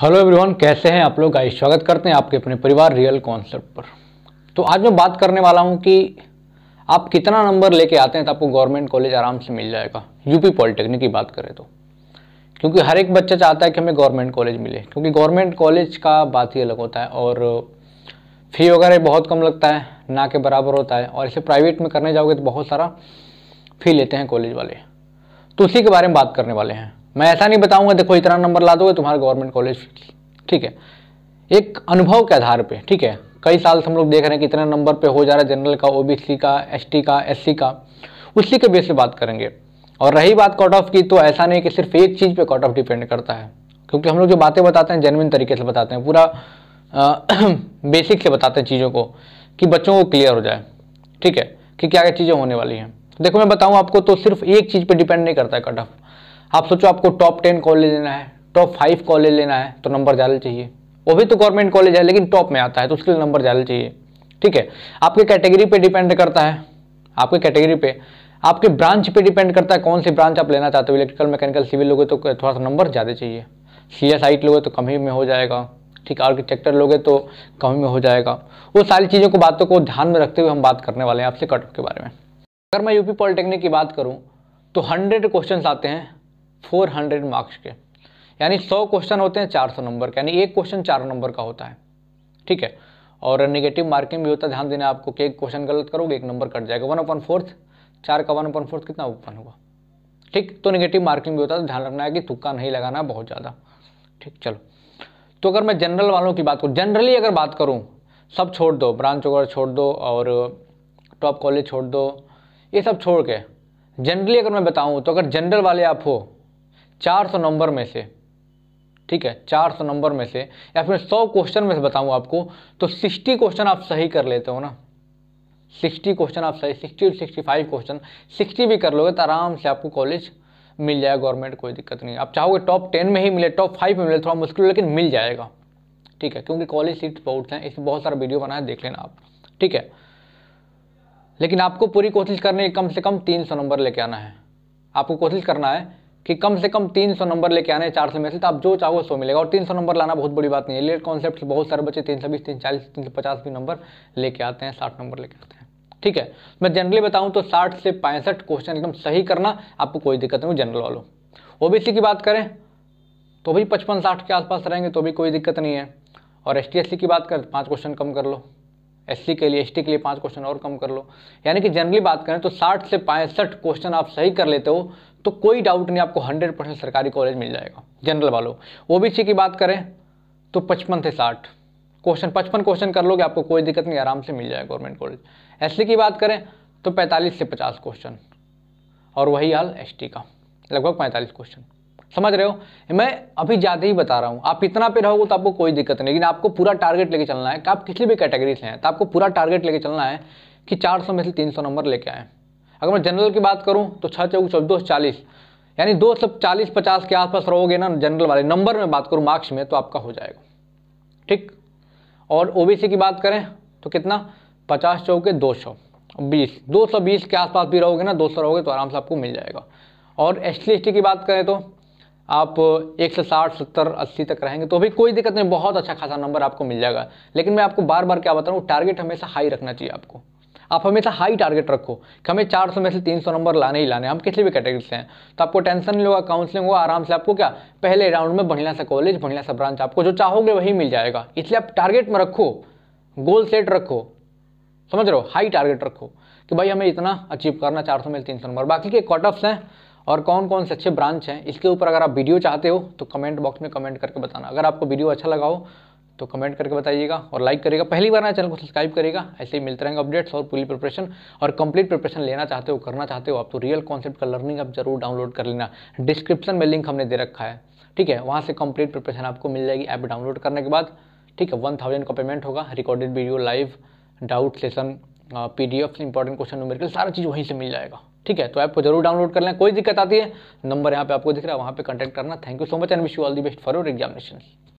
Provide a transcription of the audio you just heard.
hello everyone कैसे हैं आप लोग का स्वागत करते हैं आपके अपने परिवार रियल कॉन्सेप्ट पर तो आज मैं बात करने वाला हूं कि आप कितना नंबर लेके आते हैं तो आपको गवर्नमेंट कॉलेज आराम से मिल जाएगा यूपी पॉलिटेक्निक की बात करें तो क्योंकि हर एक बच्चा चाहता है कि हमें गवर्नमेंट कॉलेज मिले क्योंकि गवर्नमेंट कॉलेज का बात ही अलग होता है और फी वगैरह बहुत कम लगता है ना के बराबर होता है और इसे प्राइवेट में करने जाओगे तो बहुत सारा फी लेते हैं कॉलेज वाले तो उसी के बारे में बात करने वाले हैं मैं ऐसा नहीं बताऊंगा देखो इतना नंबर ला दोगे तुम्हारे गवर्नमेंट कॉलेज ठीक है एक अनुभव के आधार पे ठीक है कई साल से हम लोग देख रहे हैं कि इतने नंबर पे हो जा रहा है जनरल का ओबीसी का एसटी का एससी का उसी के बेस पे बात करेंगे और रही बात कट ऑफ की तो ऐसा नहीं कि सिर्फ एक चीज़ पे कट ऑफ डिपेंड करता है क्योंकि हम लोग जो बातें बताते हैं जेनविन तरीके से बताते हैं पूरा बेसिक से बताते हैं चीज़ों को कि बच्चों को क्लियर हो जाए ठीक है कि क्या क्या चीज़ें होने वाली हैं देखो मैं बताऊँ आपको तो सिर्फ एक चीज़ पर डिपेंड नहीं करता है कट ऑफ आप सोचो आपको टॉप टेन कॉलेज लेना है टॉप फाइव कॉलेज लेना है तो नंबर ज़्यादा चाहिए वो भी तो गवर्नमेंट कॉलेज है लेकिन टॉप में आता है तो उसके लिए नंबर ज़्यादा चाहिए ठीक है आपके कैटेगरी पे डिपेंड करता है आपके कैटेगरी पे आपके ब्रांच पे डिपेंड करता है कौन सी ब्रांच आप लेना चाहते हो इलेक्ट्रिकल मैकेनिकल सिविल लोगे तो थोड़ा सा नंबर ज़्यादा चाहिए सी एस आई लोगे तो कम ही में हो जाएगा ठीक है आर्किटेक्टर लोगे तो कम ही में हो जाएगा वो सारी चीज़ों को बातों को ध्यान में रखते हुए हम बात करने वाले हैं आपसे कट के बारे में अगर मैं यूपी पॉलिटेक्निक की बात करूँ तो हंड्रेड क्वेश्चन आते हैं फोर हंड्रेड मार्क्स के यानी सौ क्वेश्चन होते हैं चार सौ नंबर के यानी एक क्वेश्चन चार नंबर का होता है ठीक है और निगेटिव मार्किंग भी होता है ध्यान देना आपको कि एक क्वेश्चन गलत करोगे एक नंबर कट जाएगा वन अपन फोर्थ चार का वन अपन फोर्थ कितना ओपन होगा ठीक तो निगेटिव मार्किंग भी होता है तो ध्यान रखना है कि तुक्का नहीं लगाना है बहुत ज़्यादा ठीक चलो तो अगर मैं जनरल वालों की बात करूँ जनरली अगर बात करूँ सब छोड़ दो ब्रांच वगैरह छोड़ दो और टॉप कॉलेज छोड़ दो ये सब छोड़ के जनरली अगर मैं बताऊँ तो अगर जनरल वाले आप हो 400 नंबर में से ठीक है 400 नंबर में से या फिर 100 क्वेश्चन में से बताऊं आपको तो 60 क्वेश्चन आप सही कर लेते हो ना 60 क्वेश्चन आप सही 60 65 क्वेश्चन 60 भी कर लोगे तो आराम से आपको कॉलेज मिल जाएगा गवर्नमेंट कोई दिक्कत नहीं आप चाहोगे टॉप टेन में ही मिले टॉप फाइव में मिले थोड़ा मुश्किल लेकिन मिल जाएगा ठीक है क्योंकि कॉलेज सीट बहुत हैं इसमें बहुत सारा वीडियो बनाया देख लेना आप ठीक है लेकिन आपको पूरी कोशिश करनी है कम से कम तीन सौ नंबर लेके आना है आपको कोशिश करना है कि कम से कम 300 नंबर लेके आने चार सौ में से तो आप जो चाहो सो मिलेगा और 300 नंबर लाना बहुत बड़ी बात नहीं है लेट कॉन्सेप्ट बहुत सारे बच्चे तीन सौ बीस तीन चालीस तीन सौ पचास भी नंबर लेके आते हैं साठ नंबर लेके आते हैं ठीक है मैं जनरली बताऊं तो साठ से पैंसठ क्वेश्चन एकदम सही करना आपको कोई दिक्कत नहीं जनरल वालों ओबीसी की बात करें तो भी पचपन साठ के आसपास रहेंगे तो भी कोई दिक्कत नहीं है और एस टी की बात करें पाँच क्वेश्चन कम कर लो एस के लिए एस के लिए पाँच क्वेश्चन और कम कर लो यानी कि जनरली बात करें तो साठ से पैंसठ क्वेश्चन आप सही कर लेते हो तो कोई डाउट नहीं आपको हंड्रेड परसेंट सरकारी कॉलेज मिल जाएगा जनरल वालों ओ बी सी की बात करें तो पचपन से साठ क्वेश्चन पचपन क्वेश्चन कर लोगे आपको कोई दिक्कत नहीं आराम से मिल जाएगा गवर्नमेंट कॉलेज एस की बात करें तो पैंतालीस से पचास क्वेश्चन और वही हाल एस का लगभग पैंतालीस क्वेश्चन समझ रहे हो मैं अभी ज़्यादा ही बता रहा हूँ आप इतना पे रहोगे तो आपको कोई दिक्कत नहीं लेकिन आपको पूरा टारगेट लेके चलना है कि आप किसी भी कैटेगरी से हैं तो आपको पूरा टारगेट लेके चलना है कि 400 में से 300 नंबर लेके आएँ अगर मैं जनरल की बात करूँ तो छः चौक चौबीस दो चालीस यानी दो सौ चालीस पचास के आसपास रहोगे ना जनरल वाले नंबर में बात करूँ मार्क्स में तो आपका हो जाएगा ठीक और ओ की बात करें तो कितना पचास चौके दो सौ बीस दो सौ बीस के आसपास भी रहोगे ना दो सौ रहोगे तो आराम से आपको मिल जाएगा और एस टी की बात करें तो आप एक सौ साठ सत्तर अस्सी तक रहेंगे तो भी कोई दिक्कत नहीं बहुत अच्छा खासा नंबर आपको मिल जाएगा लेकिन मैं आपको बार बार क्या बता रहा हूँ टारगेट हमेशा हाई रखना चाहिए आपको आप हमेशा हाई टारगेट रखो कि हमें 400 में से 300 नंबर लाने ही लाने हम किसी भी कैटेगरी से हैं तो आपको टेंशन नहीं होगा काउंसलिंग होगा आराम से आपको क्या पहले राउंड में बढ़िया सा कॉलेज बढ़िया सा ब्रांच आपको जो चाहोगे वही मिल जाएगा इसलिए आप टारगेट में रखो गोल सेट रखो समझ रहे हो हाई टारगेट रखो कि भाई हमें इतना अचीव करना चार सौ में तीन सौ नंबर बाकी के कट ऑफ्स हैं और कौन कौन से अच्छे ब्रांच हैं इसके ऊपर अगर आप वीडियो चाहते हो तो कमेंट बॉक्स में कमेंट करके बताना अगर आपको वीडियो अच्छा लगा हो तो कमेंट करके बताइएगा और लाइक करेगा पहली बार ना चैनल को सब्सक्राइब करेगा ऐसे ही मिलते रहेंगे अपडेट्स और पूरी प्रिपरेशन और कंप्लीट प्रिपरेशन लेना चाहते हो करना चाहते हो आप तो रियल कॉन्सेप्ट का लर्निंग आप जरूर डाउनलोड कर लेना डिस्क्रिप्शन में लिंक हमने दे रखा है ठीक है वहाँ से कंप्लीट प्रिपरेशन आपको मिल जाएगी ऐप डाउनलोड करने के बाद ठीक है वन थाउजेंड का पेमेंट होगा recorded video live doubt session P D F important question numerical सारा चीज़ वहीं से मिल जाएगा ठीक है तो ऐप को जरूर डाउनलोड कर लें कोई दिक्कत आती है नंबर यहाँ पे आपको दिख रहा है वहाँ पे कॉन्टैक्ट करना thank you so much and wish you all the best for your examination